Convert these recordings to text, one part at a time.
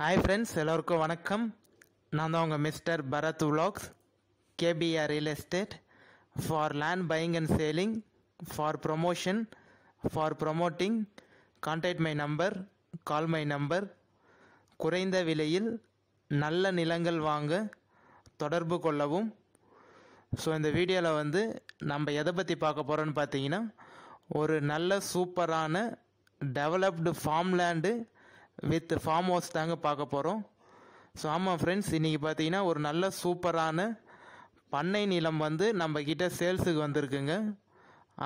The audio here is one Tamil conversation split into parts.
ஹாய் ஃப்ரெண்ட்ஸ் எல்லோருக்கும் வணக்கம் நான் தான் உங்கள் மிஸ்டர் பரத் உலாக்ஸ் KPR real estate for land buying and selling for promotion for promoting contact my number call my number குறைந்த விலையில் நல்ல நிலங்கள் வாங்க தொடர்பு கொள்ளவும் ஸோ இந்த வீடியோவில் வந்து நம்ம எதை பற்றி பார்க்க போகிறோன்னு பார்த்தீங்கன்னா ஒரு நல்ல சூப்பரான developed farm land with farm house தாங்க பார்க்க போகிறோம் ஸோ ஆமாம் ஃப்ரெண்ட்ஸ் இன்றைக்கி பார்த்தீங்கன்னா ஒரு நல்ல சூப்பரான பண்ணை நிலம் வந்து நம்ம கிட்டே சேல்ஸுக்கு வந்திருக்குங்க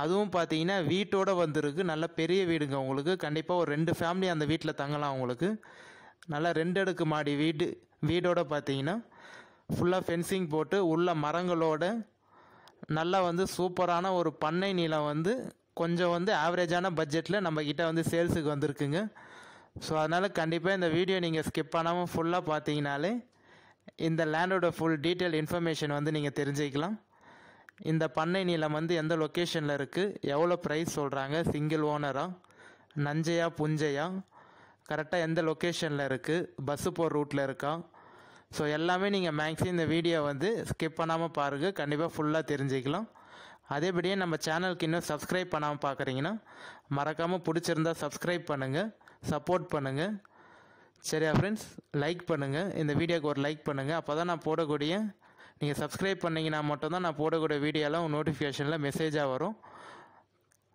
அதுவும் பார்த்தீங்கன்னா வீட்டோடு வந்திருக்கு நல்ல பெரிய வீடுங்க உங்களுக்கு கண்டிப்பாக ஒரு ரெண்டு ஃபேமிலி அந்த வீட்டில் தங்கலாம் உங்களுக்கு நல்லா ரெண்டு அடுக்கு மாடி வீடு வீடோடு பார்த்தீங்கன்னா ஃபுல்லாக ஃபென்சிங் போட்டு உள்ள மரங்களோட நல்லா வந்து சூப்பரான ஒரு பண்ணை நிலம் வந்து கொஞ்சம் வந்து ஆவரேஜான பட்ஜெட்டில் நம்மக்கிட்ட வந்து சேல்ஸுக்கு வந்திருக்குங்க ஸோ அதனால் கண்டிப்பாக இந்த வீடியோ நீங்கள் ஸ்கிப் பண்ணாமல் ஃபுல்லாக பார்த்தீங்கனாலே இந்த லேண்டோட ஃபுல் டீட்டெயில் இன்ஃபர்மேஷன் வந்து நீங்கள் தெரிஞ்சுக்கலாம் இந்த பண்ணை நிலம் வந்து எந்த லொக்கேஷனில் இருக்குது எவ்வளோ ப்ரைஸ் சொல்கிறாங்க சிங்கிள் ஓனராக நஞ்சையா புஞ்சையா கரெக்டாக எந்த லொக்கேஷனில் இருக்குது பஸ்ஸு போகிற ரூட்டில் இருக்கா ஸோ எல்லாமே நீங்கள் மேக்ஸிமம் இந்த வீடியோ வந்து ஸ்கிப் பண்ணாமல் பாருங்கள் கண்டிப்பாக ஃபுல்லாக தெரிஞ்சுக்கலாம் அதேபடியே நம்ம சேனலுக்கு இன்னும் சப்ஸ்கிரைப் பண்ணாமல் பார்க்குறீங்கன்னா மறக்காமல் பிடிச்சிருந்தா சப்ஸ்கிரைப் பண்ணுங்கள் சப்போர்ட் பண்ணுங்கள் சரியா ஃப்ரெண்ட்ஸ் லைக் பண்ணுங்கள் இந்த வீடியோவுக்கு ஒரு லைக் பண்ணுங்கள் அப்போ தான் நான் போடக்கூடிய நீங்கள் சப்ஸ்கிரைப் பண்ணிங்கன்னா மட்டும்தான் நான் போடக்கூடிய வீடியோலாம் நோட்டிஃபிகேஷனில் மெசேஜாக வரும்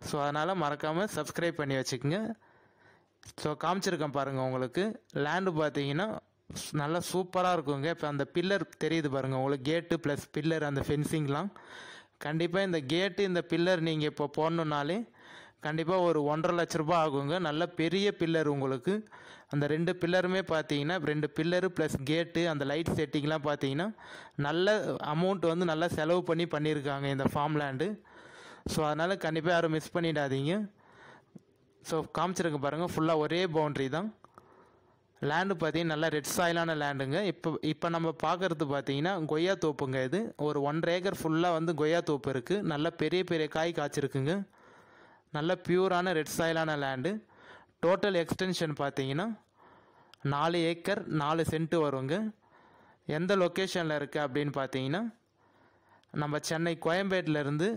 ஸோ அதனால் மறக்காமல் சப்ஸ்கிரைப் பண்ணி வச்சுக்கோங்க ஸோ காமிச்சிருக்கேன் பாருங்கள் உங்களுக்கு லேண்டு பார்த்தீங்கன்னா நல்லா சூப்பராக இருக்குங்க இப்போ அந்த பில்லர் தெரியுது பாருங்கள் உங்களுக்கு கேட்டு ப்ளஸ் பில்லர் அந்த ஃபென்சிங்லாம் கண்டிப்பாக இந்த கேட்டு இந்த பில்லர் நீங்கள் இப்போ போடணுன்னாலே கண்டிப்பாக ஒரு ஒன்றரை லட்ச ரூபா ஆகுங்க நல்ல பெரிய பில்லர் உங்களுக்கு அந்த ரெண்டு பில்லருமே பார்த்தீங்கன்னா ரெண்டு பில்லரு ப்ளஸ் கேட்டு அந்த லைட் செட்டிங்லாம் பார்த்தீங்கன்னா நல்ல அமௌண்ட் வந்து நல்லா செலவு பண்ணி பண்ணியிருக்காங்க இந்த ஃபார்ம் லேண்டு ஸோ அதனால் கண்டிப்பாக யாரும் மிஸ் பண்ணிடாதீங்க ஸோ காமிச்சிருக்க பாருங்கள் ஃபுல்லாக ஒரே பவுண்ட்ரி தான் லேண்டு பார்த்தீங்கன்னா நல்லா ரெட் சாயிலான லேண்டுங்க இப்போ இப்போ நம்ம பார்க்குறது பார்த்தீங்கன்னா கொய்யா தோப்புங்க இது ஒரு ஒன்றரை ஏக்கர் ஃபுல்லாக வந்து கொய்யா தோப்பு இருக்குது நல்லா பெரிய பெரிய காய் காய்ச்சிருக்குங்க நல்ல பியூரான ரெட் சாயிலான லேண்டு டோட்டல் எக்ஸ்டென்ஷன் பார்த்தீங்கன்னா நாலு ஏக்கர் நாலு சென்ட்டு வருங்க எந்த லொக்கேஷனில் இருக்குது அப்படின்னு பார்த்தீங்கன்னா நம்ம சென்னை கோயம்பேட்டிலேருந்து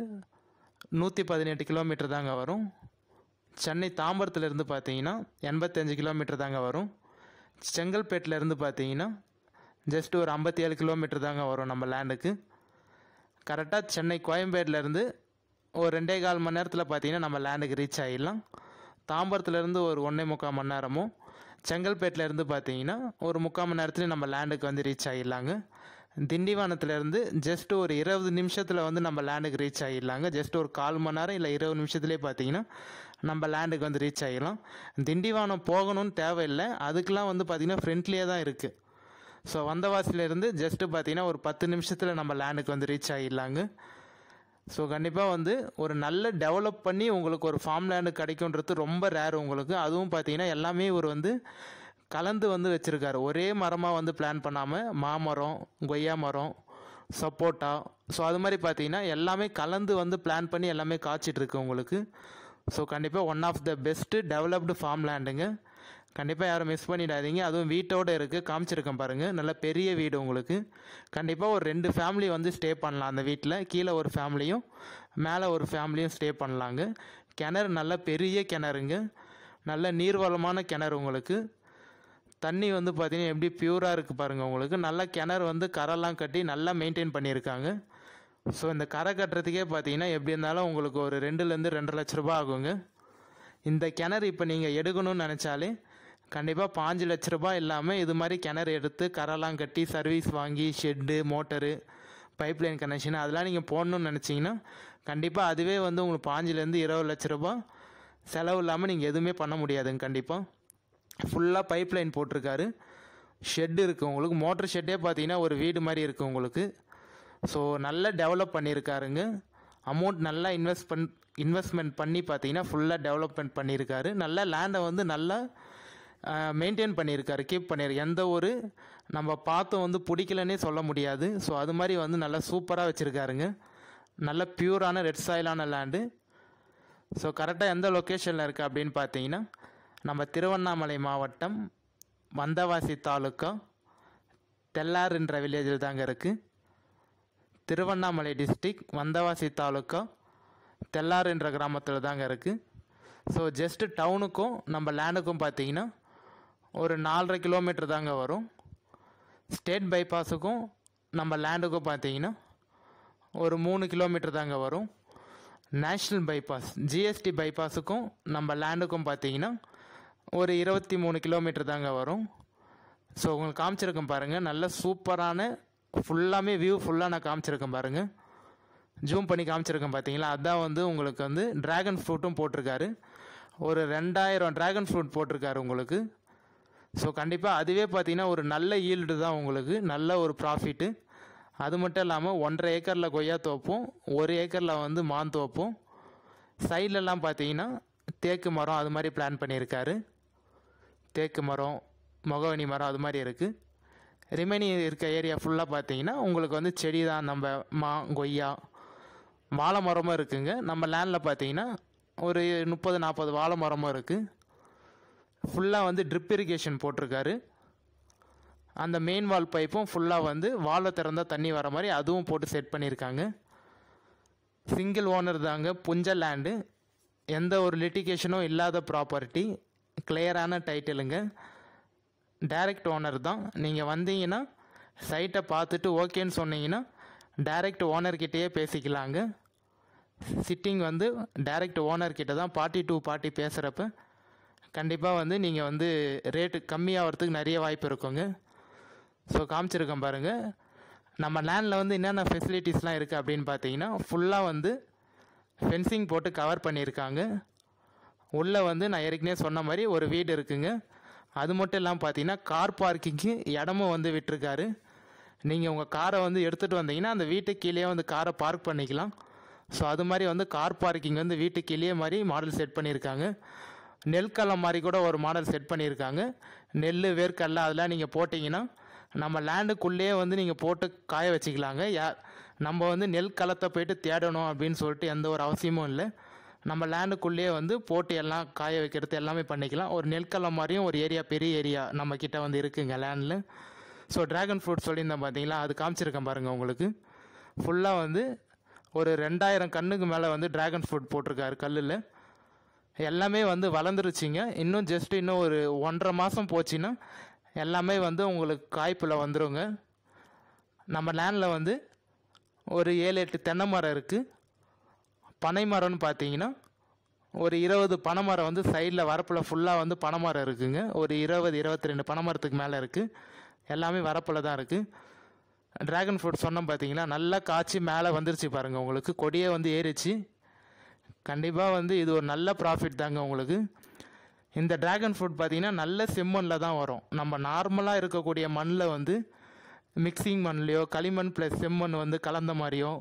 நூற்றி பதினெட்டு கிலோமீட்டர் தாங்க வரும் சென்னை தாம்பரத்துலேருந்து பார்த்தீங்கன்னா எண்பத்தஞ்சு கிலோமீட்டர் தாங்க வரும் செங்கல்பேட்டிலேருந்து பார்த்தீங்கன்னா ஜஸ்ட் ஒரு ஐம்பத்தி ஏழு கிலோமீட்டர் தாங்க வரும் நம்ம லேண்டுக்கு கரெக்டாக சென்னை கோயம்பேட்டிலேருந்து ஒரு ரெண்டே கால் மணி நேரத்தில் பார்த்தீங்கன்னா நம்ம லேண்டுக்கு ரீச் ஆகிடலாம் தாம்பரத்துலேருந்து ஒரு ஒன்றே முக்கால் மணி நேரமும் செங்கல்பேட்டிலேருந்து பார்த்தீங்கன்னா ஒரு முக்கால் மணி நேரத்துலேயும் நம்ம லேண்டுக்கு வந்து ரீச் ஆகிடலாங்க திண்டிவானத்துலேருந்து ஜஸ்ட் ஒரு இருபது நிமிஷத்தில் வந்து நம்ம லேண்டுக்கு ரீச் ஆகிடலாங்க ஜஸ்ட் ஒரு கால் மணி நேரம் இல்லை இருபது நிமிஷத்துலேயே பார்த்தீங்கன்னா நம்ம லேண்டுக்கு வந்து ரீச் ஆகிடலாம் திண்டிவானம் போகணும்னு தேவையில்லை அதுக்கெலாம் வந்து பார்த்திங்கன்னா ஃப்ரெண்ட்லியே தான் இருக்குது ஸோ வந்தவாசிலேருந்து ஜஸ்ட்டு பார்த்தீங்கன்னா ஒரு பத்து நிமிஷத்தில் நம்ம லேண்டுக்கு வந்து ரீச் ஆகிடலாங்க ஸோ கண்டிப்பாக வந்து ஒரு நல்ல டெவலப் பண்ணி உங்களுக்கு ஒரு ஃபார்ம் லேண்டு கிடைக்குன்றது ரொம்ப ரேர் உங்களுக்கு அதுவும் பார்த்தீங்கன்னா எல்லாமே இவர் வந்து கலந்து வந்து வச்சுருக்காரு ஒரே மரமாக வந்து பிளான் பண்ணாமல் மாமரம் கொய்யா மரம் சப்போட்டா ஸோ அது மாதிரி பார்த்தீங்கன்னா எல்லாமே கலந்து வந்து பிளான் பண்ணி எல்லாமே காய்ச்சிட்ருக்கு உங்களுக்கு ஸோ கண்டிப்பாக one of the best developed farm லேண்டுங்க கண்டிப்பாக யாரும் மிஸ் பண்ணிடாதீங்க அதுவும் வீட்டோடு இருக்குது காமிச்சிருக்கேன் பாருங்கள் நல்ல பெரிய வீடு உங்களுக்கு கண்டிப்பாக ஒரு ரெண்டு ஃபேமிலி வந்து ஸ்டே பண்ணலாம் அந்த வீட்டில் கீழே ஒரு ஃபேமிலியும் மேலே ஒரு ஃபேமிலியும் ஸ்டே பண்ணலாங்க கிணறு நல்ல பெரிய கிணறுங்க நல்ல நீர்வளமான கிணறு உங்களுக்கு தண்ணி வந்து பார்த்திங்கன்னா எப்படி ப்யூராக இருக்குது பாருங்கள் உங்களுக்கு நல்ல கிணறு வந்து கரெல்லாம் கட்டி நல்லா மெயின்டைன் பண்ணியிருக்காங்க ஸோ இந்த கரை கட்டுறதுக்கே பார்த்தீங்கன்னா எப்படி இருந்தாலும் உங்களுக்கு ஒரு ரெண்டுலேருந்து ரெண்டு லட்ச ரூபா ஆகுங்க இந்த கிணறு இப்போ நீங்கள் எடுக்கணும்னு நினச்சாலே கண்டிப்பாக பாஞ்சு லட்ச ரூபாய் இல்லாமல் இது மாதிரி கிணறு எடுத்து கரெல்லாம் கட்டி சர்வீஸ் வாங்கி ஷெட்டு மோட்டரு பைப்லைன் கனெக்ஷன் அதெல்லாம் நீங்கள் போடணும்னு நினச்சிங்கன்னா கண்டிப்பாக அதுவே வந்து உங்களுக்கு பாஞ்சிலேருந்து இருபது லட்ச ரூபா செலவு இல்லாமல் நீங்கள் எதுவுமே பண்ண முடியாதுங்க கண்டிப்பாக ஃபுல்லாக பைப்லைன் போட்டிருக்காரு ஷெட் இருக்குது உங்களுக்கு மோட்டர் ஷெட்டே பார்த்தீங்கன்னா ஒரு வீடு மாதிரி இருக்குது உங்களுக்கு ஸோ நல்லா டெவலப் பண்ணியிருக்காருங்க அமௌண்ட் நல்லா இன்வெஸ்ட் பண் இன்வெஸ்ட்மெண்ட் பண்ணி பார்த்தீங்கன்னா ஃபுல்லாக டெவலப்மெண்ட் பண்ணியிருக்காரு நல்லா லேண்டை வந்து நல்லா மெயின்டைன் பண்ணியிருக்காரு கீப் பண்ணிரு எந்த ஒரு நம்ம பார்த்தும் வந்து பிடிக்கலன்னே சொல்ல முடியாது ஸோ அது மாதிரி வந்து நல்லா சூப்பராக வச்சுருக்காருங்க நல்ல பியூரான ரெட் சாயிலான லேண்டு ஸோ கரெக்டாக எந்த லொக்கேஷனில் இருக்குது அப்படின்னு பார்த்தீங்கன்னா நம்ம திருவண்ணாமலை மாவட்டம் வந்தவாசி தாலுக்கா தெல்லாறுன்ற வில்லேஜில் தாங்க இருக்குது திருவண்ணாமலை டிஸ்ட்ரிக் வந்தவாசி தாலுக்கா தெல்லார் என்ற கிராமத்தில் தாங்க இருக்குது ஸோ ஜஸ்ட்டு டவுனுக்கும் நம்ம லேண்டுக்கும் பார்த்தீங்கன்னா ஒரு நாலரை கிலோமீட்டர் தாங்க வரும் ஸ்டேட் பைபாஸுக்கும் நம்ம லேண்டுக்கும் பார்த்தீங்கன்னா ஒரு மூணு கிலோமீட்டர் தாங்க வரும் நேஷ்னல் பைபாஸ் ஜிஎஸ்டி பைபாஸுக்கும் நம்ம லேண்டுக்கும் பார்த்தீங்கன்னா ஒரு இருபத்தி மூணு கிலோமீட்டர் தாங்க வரும் ஸோ உங்களுக்கு காமிச்சிருக்கேன் பாருங்கள் நல்ல சூப்பரான ஃபுல்லாமே வியூ ஃபுல்லாக நான் காமிச்சிருக்கேன் பாருங்கள் ஜூம் பண்ணி காமிச்சிருக்கேன் பார்த்தீங்களா அதான் வந்து உங்களுக்கு வந்து ட்ராகன் ஃப்ரூட்டும் போட்டிருக்காரு ஒரு ரெண்டாயிரம் ட்ராகன் ஃப்ரூட் போட்டிருக்காரு உங்களுக்கு ஸோ கண்டிப்பாக அதுவே பார்த்திங்கன்னா ஒரு நல்ல ஈல்டு தான் உங்களுக்கு நல்ல ஒரு ப்ராஃபிட்டு அது மட்டும் இல்லாமல் ஒன்றரை ஏக்கரில் கொய்யா தோப்பும் ஒரு ஏக்கரில் வந்து மான் தோப்பும் சைட்லலாம் பார்த்தீங்கன்னா தேக்கு மரம் அது மாதிரி பிளான் பண்ணியிருக்காரு தேக்கு மரம் மொகவனி மரம் அது மாதிரி இருக்குது ரிமைனிங் இருக்க ஏரியா ஃபுல்லாக பார்த்தீங்கன்னா உங்களுக்கு வந்து செடி தான் நம்ம மா கொய்யா வாழை மரமும் இருக்குதுங்க நம்ம லேண்டில் பார்த்தீங்கன்னா ஒரு முப்பது நாற்பது வாழை மரமும் இருக்குது ஃபுல்லாக வந்து ட்ரிப் இரிகேஷன் போட்டிருக்காரு அந்த மெயின் வால் பைப்பும் ஃபுல்லாக வந்து வாழை திறந்தால் தண்ணி வர மாதிரி அதுவும் போட்டு செட் பண்ணியிருக்காங்க சிங்கிள் ஓனர் தாங்க புஞ்ச லேண்டு எந்த ஒரு லிட்டிகேஷனும் இல்லாத ப்ராப்பர்ட்டி கிளியரான டைட்டிலுங்க டைரக்ட் ஓனர் தான் நீங்கள் வந்தீங்கன்னா சைட்டை பார்த்துட்டு ஓகேன்னு சொன்னீங்கன்னா டைரக்ட் ஓனர்கிட்டயே பேசிக்கலாங்க சிட்டிங் வந்து டைரக்ட் ஓனர்கிட்ட தான் பார்ட்டி டூ பார்ட்டி பேசுகிறப்ப கண்டிப்பாக வந்து நீங்கள் வந்து ரேட்டு கம்மியாகிறதுக்கு நிறைய வாய்ப்பு இருக்குங்க ஸோ காமிச்சிருக்கோம் பாருங்கள் நம்ம லேண்டில் வந்து என்னென்ன ஃபெசிலிட்டிஸ்லாம் இருக்குது அப்படின்னு பார்த்தீங்கன்னா ஃபுல்லாக வந்து ஃபென்சிங் போட்டு கவர் பண்ணியிருக்காங்க உள்ளே வந்து நான் ஏற்கனவே சொன்ன மாதிரி ஒரு வீடு இருக்குங்க அது மட்டும் இல்லாமல் பார்த்தீங்கன்னா கார் பார்க்கிங்க்கு இடமும் வந்து விட்டுருக்காரு நீங்கள் உங்கள் காரை வந்து எடுத்துகிட்டு வந்தீங்கன்னா அந்த வீட்டு கீழே வந்து காரை பார்க் பண்ணிக்கலாம் ஸோ அது மாதிரி வந்து கார் பார்க்கிங் வந்து வீட்டு கீழே மாதிரி மாடல் செட் பண்ணியிருக்காங்க நெல்கல்லை மாதிரி கூட ஒரு மாடல் செட் பண்ணியிருக்காங்க நெல் வேர்க்கல்ல அதெல்லாம் நீங்கள் போட்டிங்கன்னா நம்ம லேண்டுக்குள்ளேயே வந்து நீங்கள் போட்டு காய வச்சுக்கலாங்க யா நம்ம வந்து நெல் களத்தை போயிட்டு தேடணும் அப்படின்னு சொல்லிட்டு எந்த ஒரு அவசியமும் இல்லை நம்ம லேண்டுக்குள்ளேயே வந்து போட்டு எல்லாம் காய வைக்கிறது எல்லாமே பண்ணிக்கலாம் ஒரு நெல்கலம் மாதிரியும் ஒரு ஏரியா பெரிய ஏரியா நம்மக்கிட்ட வந்து இருக்குங்க லேண்டில் ஸோ ட்ராகன் ஃப்ரூட் சொல்லியிருந்தேன் பார்த்தீங்களா அது காமிச்சிருக்கேன் பாருங்கள் உங்களுக்கு ஃபுல்லாக வந்து ஒரு ரெண்டாயிரம் கண்ணுக்கு மேலே வந்து ட்ராகன் ஃப்ரூட் போட்டிருக்காரு கல்லில் எல்லாமே வந்து வளர்ந்துருச்சிங்க இன்னும் ஜஸ்ட் இன்னும் ஒரு ஒன்றரை மாதம் போச்சுன்னா எல்லாமே வந்து உங்களுக்கு காய்ப்பில் வந்துடுங்க நம்ம லேண்டில் வந்து ஒரு ஏழு எட்டு தென்னை மரம் இருக்குது பனை மரம்னு பார்த்தீங்கன்னா ஒரு இருபது பனைமரம் வந்து சைடில் வரப்பில் ஃபுல்லாக வந்து பனைமரம் இருக்குதுங்க ஒரு இருபது இருபத்தி ரெண்டு பனைமரத்துக்கு மேலே இருக்குது எல்லாமே வரப்பில் தான் இருக்குது ட்ராகன் ஃப்ரூட் சொன்னோம் பார்த்தீங்களா நல்லா காய்ச்சி மேலே வந்துருச்சு பாருங்கள் உங்களுக்கு கொடியே வந்து ஏறிச்சு கண்டிப்பாக வந்து இது ஒரு நல்ல ப்ராஃபிட் தாங்க உங்களுக்கு இந்த ட்ராகன் ஃப்ரூட் பார்த்திங்கன்னா நல்ல செம்மண்ணில் தான் வரும் நம்ம நார்மலாக இருக்கக்கூடிய மண்ணில் வந்து மிக்சிங் மண்லேயோ களிமண் ப்ளஸ் செம்மண் வந்து கலந்த மாதிரியோ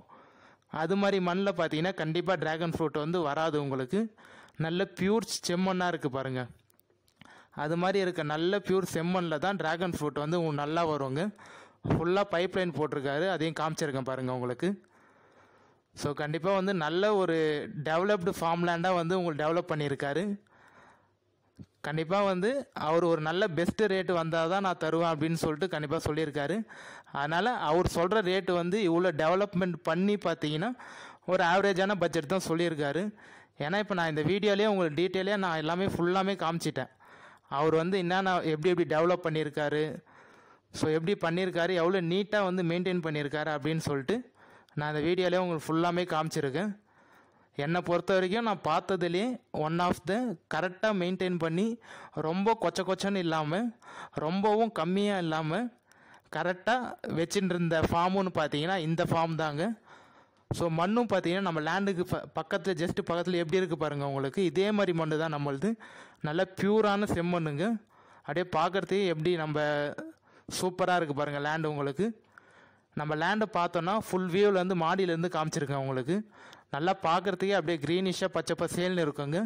அது மாதிரி மண்ணில் பார்த்தீங்கன்னா கண்டிப்பாக ட்ராகன் ஃப்ரூட் வந்து வராது உங்களுக்கு நல்ல பியூர் செம்மண்ணாக இருக்குது பாருங்கள் அது மாதிரி இருக்க நல்ல பியூர் செம்மண்ணில் தான் ட்ராகன் ஃப்ரூட் வந்து நல்லா வருங்க ஃபுல்லாக பைப் லைன் போட்டிருக்காரு அதையும் காமிச்சிருக்கேன் பாருங்கள் உங்களுக்கு ஸோ கண்டிப்பாக வந்து நல்ல ஒரு டெவலப்டு ஃபார்ம்லேண்டாக வந்து உங்களுக்கு டெவலப் பண்ணியிருக்காரு கண்டிப்பாக வந்து அவர் ஒரு நல்ல பெஸ்ட்டு ரேட்டு வந்தால் தான் நான் தருவேன் அப்படின்னு சொல்லிட்டு கண்டிப்பாக சொல்லியிருக்காரு அதனால் அவர் சொல்கிற ரேட்டு வந்து இவ்வளோ டெவலப்மெண்ட் பண்ணி பார்த்தீங்கன்னா ஒரு ஆவரேஜான பட்ஜெட் தான் சொல்லியிருக்காரு ஏன்னா இப்போ நான் இந்த வீடியோலேயே உங்களுக்கு டீட்டெயிலே நான் எல்லாமே ஃபுல்லாமே காமிச்சிட்டேன் அவர் வந்து என்னென்ன எப்படி எப்படி டெவலப் பண்ணியிருக்காரு ஸோ எப்படி பண்ணியிருக்காரு எவ்வளோ நீட்டாக வந்து மெயின்டைன் பண்ணியிருக்காரு அப்படின்னு சொல்லிட்டு நான் இந்த வீடியோலேயே உங்களுக்கு ஃபுல்லாமே காமிச்சிருக்கேன் என்னை பொறுத்த வரைக்கும் நான் பார்த்ததுலே ஒன் ஆஃப் த கரெக்டாக மெயின்டைன் பண்ணி ரொம்ப கொச்ச கொச்சன்னு இல்லாமல் ரொம்பவும் கம்மியாக இல்லாமல் கரெக்டாக வச்சுட்டு இருந்த ஃபார்முன்னு பார்த்தீங்கன்னா இந்த ஃபார்ம் தாங்க ஸோ மண்ணும் பார்த்தீங்கன்னா நம்ம லேண்டுக்கு ப பக்கத்தில் ஜஸ்ட்டு பக்கத்தில் எப்படி இருக்குது பாருங்கள் உங்களுக்கு இதே மாதிரி மண்ணு தான் நம்மளது நல்லா ப்யூரான செம்மண்ணுங்க அப்படியே பார்க்குறதுக்கு எப்படி நம்ம சூப்பராக இருக்குது பாருங்கள் லேண்டு உங்களுக்கு நம்ம லேண்டை பார்த்தோன்னா ஃபுல் வியூவிலேருந்து மாடியிலேருந்து காமிச்சிருக்கேன் உங்களுக்கு நல்லா பார்க்குறதுக்கே அப்படியே க்ரீனிஷாக பச்சை பசேல்னு இருக்குங்க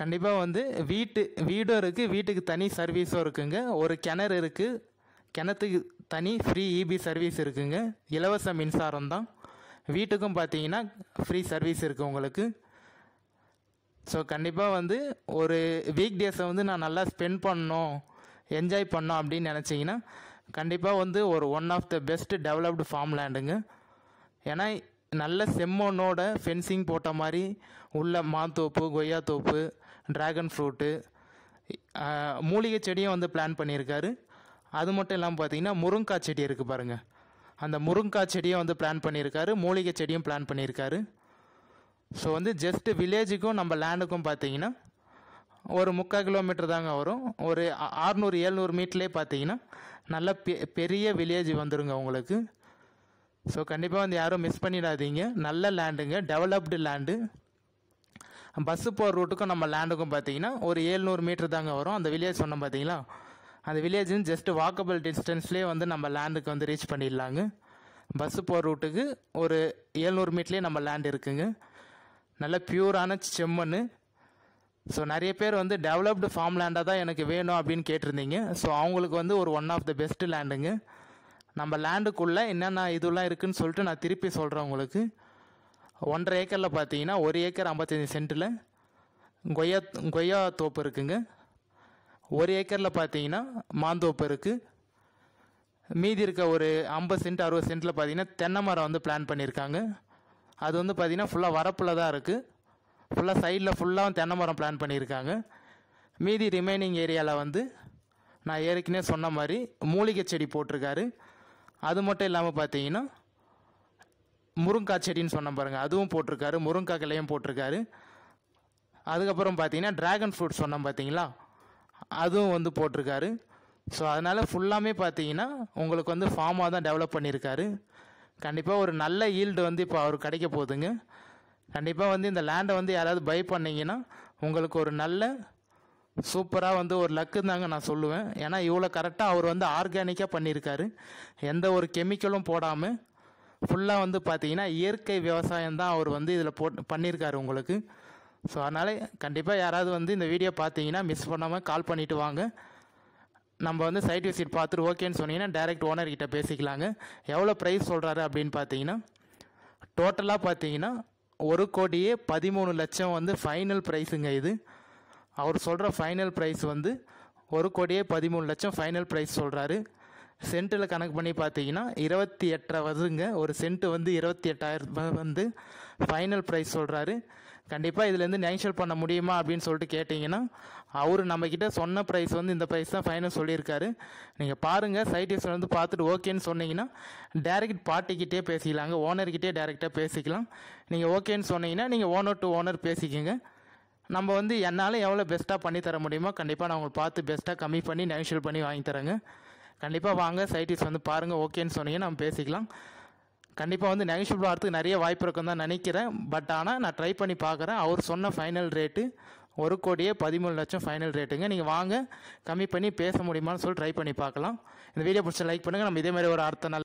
கண்டிப்பாக வந்து வீட்டு வீடும் இருக்குது வீட்டுக்கு தனி சர்வீஸும் இருக்குங்க ஒரு கிணறு இருக்குது கிணத்துக்கு தனி ஃப்ரீ இபி சர்வீஸ் இருக்குங்க இலவச மின்சாரம் தான் வீட்டுக்கும் பார்த்தீங்கன்னா ஃப்ரீ சர்வீஸ் இருக்குது உங்களுக்கு ஸோ கண்டிப்பாக வந்து ஒரு வீக் டேஸை வந்து நான் நல்லா ஸ்பெண்ட் பண்ணோம் என்ஜாய் பண்ணோம் அப்படின்னு நினச்சிங்கன்னா கண்டிப்பாக வந்து ஒரு one of the best developed farm லேண்டுங்க ஏன்னா நல்ல செம்மண்ணோட ஃபென்சிங் போட்ட மாதிரி உள்ள மாத்தோப்பு கொய்யாத்தோப்பு ட்ராகன் ஃப்ரூட்டு மூலிகை செடியும் வந்து பிளான் பண்ணியிருக்காரு அது மட்டும் இல்லாமல் பார்த்தீங்கன்னா முருங்காய் செடி இருக்குது பாருங்கள் அந்த முருங்காய் செடியும் வந்து பிளான் பண்ணியிருக்காரு மூலிகை செடியும் பிளான் பண்ணியிருக்காரு ஸோ வந்து ஜஸ்ட்டு வில்லேஜுக்கும் நம்ம லேண்டுக்கும் பார்த்தீங்கன்னா ஒரு முக்கால் கிலோமீட்டர் தாங்க வரும் ஒரு ஆறுநூறு ஏழ்நூறு மீட்டர்லேயே பார்த்தீங்கன்னா நல்ல பெ பெரிய வில்லேஜ் வந்துருங்க உங்களுக்கு ஸோ கண்டிப்பாக வந்து யாரும் மிஸ் பண்ணிடாதீங்க நல்ல லேண்டுங்க டெவலப்டு லேண்டு பஸ்ஸு போகிற ரூட்டுக்கும் நம்ம லேண்டுக்கும் பார்த்தீங்கன்னா ஒரு ஏழ்நூறு மீட்டர் தாங்க வரும் அந்த வில்லேஜ் சொன்னோம் பார்த்தீங்களா அந்த வில்லேஜ்னு ஜஸ்ட் வாக்கபிள் டிஸ்டன்ஸ்லேயே வந்து நம்ம லேண்டுக்கு வந்து ரீச் பண்ணிடலாங்க பஸ்ஸு போகிற ரூட்டுக்கு ஒரு ஏழ்நூறு மீட்டர்லேயே நம்ம லேண்ட் இருக்குங்க நல்ல பியூரான செம்மண் ஸோ நிறைய பேர் வந்து டெவலப்டு ஃபார்ம் லேண்டாக தான் எனக்கு வேணும் அப்படின்னு கேட்டிருந்தீங்க ஸோ அவங்களுக்கு வந்து ஒரு ஒன் ஆஃப் த பெஸ்ட்டு லேண்டுங்க நம்ம லேண்டுக்குள்ளே என்னென்ன இதெல்லாம் இருக்குதுன்னு சொல்லிட்டு நான் திருப்பி சொல்கிறேன் உங்களுக்கு ஒன்றரை ஏக்கரில் பார்த்தீங்கன்னா ஒரு ஏக்கர் ஐம்பத்தஞ்சு சென்ட்டில் கொய்யா கொய்யா தோப்பு இருக்குங்க ஒரு ஏக்கரில் பார்த்தீங்கன்னா மாந்தோப்பு இருக்குது மீதி இருக்க ஒரு ஐம்பது சென்ட் அறுபது சென்ட்டில் பார்த்தீங்கன்னா தென்னை மரம் வந்து பிளான் பண்ணியிருக்காங்க அது வந்து பார்த்திங்கன்னா ஃபுல்லாக வரப்பில் தான் இருக்குது ஃபுல்லாக சைடில் ஃபுல்லாக தென்னை மரம் பிளான் பண்ணியிருக்காங்க மீதி ரிமைனிங் ஏரியாவில் வந்து நான் ஏற்கனவே சொன்ன மாதிரி மூலிகை செடி போட்டிருக்காரு அது மட்டும் இல்லாமல் பார்த்தீங்கன்னா முருங்காய் செடின்னு சொன்ன பாருங்கள் அதுவும் போட்டிருக்காரு முருங்காய் கிளையும் போட்டிருக்காரு அதுக்கப்புறம் பார்த்தீங்கன்னா ட்ராகன் ஃப்ரூட் சொன்னோம் பார்த்தீங்களா அதுவும் வந்து போட்டிருக்காரு ஸோ அதனால் ஃபுல்லாமே பார்த்தீங்கன்னா உங்களுக்கு வந்து ஃபார்மாக தான் டெவலப் பண்ணியிருக்காரு கண்டிப்பாக ஒரு நல்ல ஈல்டு வந்து இப்போ அவர் கிடைக்க போகுதுங்க கண்டிப்பாக வந்து இந்த லேண்டை வந்து யாராவது பை பண்ணிங்கன்னா உங்களுக்கு ஒரு நல்ல சூப்பராக வந்து ஒரு லக்குன்னு தாங்க நான் சொல்லுவேன் ஏன்னா இவ்வளோ கரெக்டாக அவர் வந்து ஆர்கானிக்காக பண்ணியிருக்காரு எந்த ஒரு கெமிக்கலும் போடாமல் ஃபுல்லாக வந்து பார்த்தீங்கன்னா இயற்கை விவசாயம் தான் அவர் வந்து இதில் போட் பண்ணியிருக்காரு உங்களுக்கு ஸோ அதனால் கண்டிப்பாக யாராவது வந்து இந்த வீடியோ பார்த்தீங்கன்னா மிஸ் பண்ணாமல் கால் பண்ணிவிட்டு வாங்க நம்ம வந்து சைட் விசிட் பார்த்துட்டு ஓகேன்னு சொன்னீங்கன்னா டேரெக்ட் ஓனர்கிட்ட பேசிக்கலாங்க எவ்வளோ ப்ரைஸ் சொல்கிறாரு அப்படின்னு பார்த்தீங்கன்னா டோட்டலாக பார்த்தீங்கன்னா ஒரு கோடியே பதிமூணு லட்சம் வந்து ஃபைனல் ப்ரைஸுங்க இது அவர் சொல்கிற ஃபைனல் ப்ரைஸ் வந்து ஒரு கோடியே பதிமூணு லட்சம் ஃபைனல் ப்ரைஸ் சொல்கிறாரு சென்ட்டில் கணக்கு பண்ணி பார்த்தீங்கன்னா இருபத்தி எட்டரை வருதுங்க ஒரு சென்ட்டு வந்து இருபத்தி எட்டாயிரம் வந்து ஃபைனல் ப்ரைஸ் சொல்கிறாரு கண்டிப்பாக இதுலேருந்து நேஷல் பண்ண முடியுமா அப்படின்னு சொல்லிட்டு கேட்டிங்கன்னா அவர் நம்மக்கிட்ட சொன்ன ப்ரைஸ் வந்து இந்த ப்ரைஸ் தான் ஃபைனல் சொல்லியிருக்காரு நீங்கள் பாருங்கள் சைட்டிஸ் வந்து பார்த்துட்டு ஓகேன்னு சொன்னீங்கன்னா டேரெக்ட் பார்ட்டிக்கிட்டே பேசிக்கலாங்க ஓனர்கிட்டே டேரெக்டாக பேசிக்கலாம் நீங்கள் ஓகேன்னு சொன்னீங்கன்னா நீங்கள் ஓனர் டு ஓனர் பேசிக்கோங்க நம்ம வந்து என்னால் எவ்வளோ பெஸ்ட்டாக பண்ணித்தர முடியுமோ கண்டிப்பாக நான் உங்களுக்கு பார்த்து பெஸ்ட்டாக கம்மி பண்ணி நெகோஷியல் பண்ணி வாங்கி தரேங்க கண்டிப்பாக வாங்க சைட்டிஸ் வந்து பாருங்கள் ஓகேன்னு சொன்னீங்கன்னா நம்ம பேசிக்கலாம் கண்டிப்பாக வந்து நெகோஷியபிள் வரத்துக்கு நிறைய வாய்ப்பு இருக்குன்னு தான் நினைக்கிறேன் பட் ஆனால் நான் ட்ரை பண்ணி பார்க்குறேன் அவர் சொன்ன ஃபைனல் ரேட்டு ஒரு கோடியே பதிமூணு லட்சம் ஃபைனல் ரேட்டுங்க நீங்கள் வாங்க கம்மி பண்ணி பேச முடியுமான்னு சொல்லி ட்ரை பண்ணி பார்க்கலாம் இந்த வீடியோ பிடிச்ச லைக் பண்ணுங்கள் நம்ம இதேமாதிரி ஒரு அர்த்தம் நல்ல